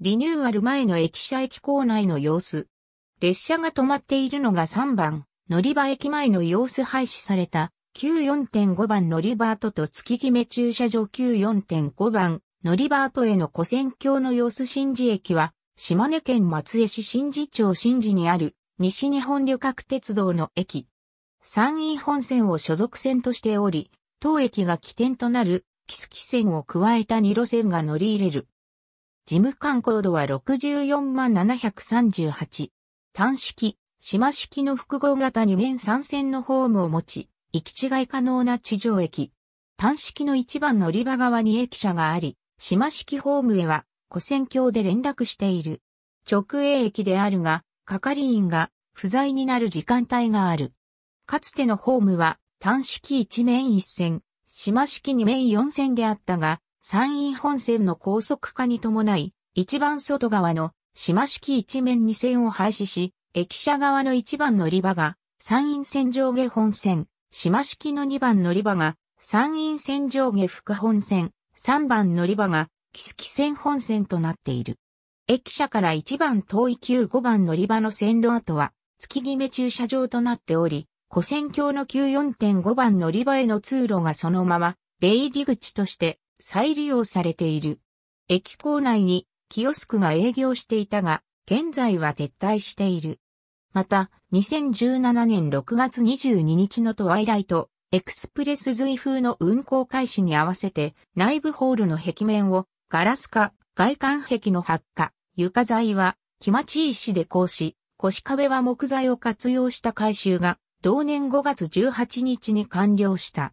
リニューアル前の駅舎駅構内の様子。列車が止まっているのが3番、乗り場駅前の様子廃止された、9 4 5番乗り場跡と月決め駐車場9 4 5番乗り場跡への古戦橋の様子新寺駅は、島根県松江市新寺町新寺にある、西日本旅客鉄道の駅。山陰本線を所属線としており、当駅が起点となる、木月線を加えた2路線が乗り入れる。事務官高度は64万738。単式、島式の複合型2面3線のホームを持ち、行き違い可能な地上駅。単式の一番乗り場側に駅舎があり、島式ホームへは、古線橋で連絡している。直営駅であるが、係員が不在になる時間帯がある。かつてのホームは、単式1面1線、島式2面4線であったが、山陰本線の高速化に伴い、一番外側の島式一面二線を廃止し、駅舎側の一番乗り場が山陰線上下本線、島式の二番乗り場が山陰線上下副本線、三番乗り場が木月線本線となっている。駅舎から一番遠い旧五番乗り場の線路跡は月決め駐車場となっており、古線橋の旧4.5番乗り場への通路がそのまま出入り口として再利用されている。駅構内にキオスクが営業していたが、現在は撤退している。また、2017年6月22日のトワイライト、エクスプレス随風の運行開始に合わせて、内部ホールの壁面をガラス化、外観壁の発火、床材は木町石で講し、腰壁は木材を活用した改修が、同年5月18日に完了した。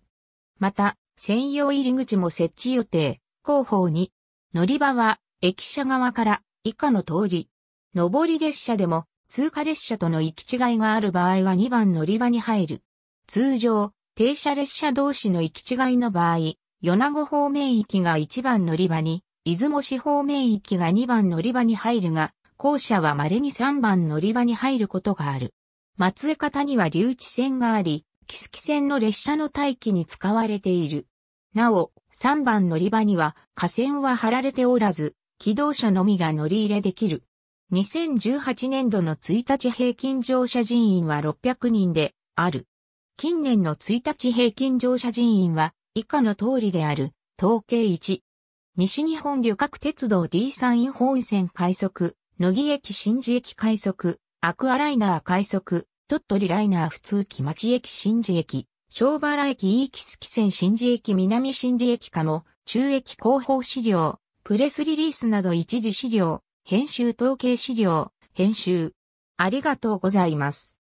また、専用入り口も設置予定。後方に、乗り場は駅舎側から以下の通り。上り列車でも通過列車との行き違いがある場合は2番乗り場に入る。通常、停車列車同士の行き違いの場合、米子方面行きが1番乗り場に、出雲市方面行きが2番乗り場に入るが、校舎は稀に3番乗り場に入ることがある。松江方には留置線があり、木月線の列車の待機に使われている。なお、3番乗り場には、架線は張られておらず、機動車のみが乗り入れできる。2018年度の1日平均乗車人員は600人である。近年の1日平均乗車人員は以下の通りである。統計1。西日本旅客鉄道 D3 本線快速、野木駅新寺駅快速、アクアライナー快速、鳥取ライナー普通木町駅新寺駅、小原駅飯木き線新寺駅南新寺駅かも、中駅広報資料、プレスリリースなど一時資料、編集統計資料、編集。ありがとうございます。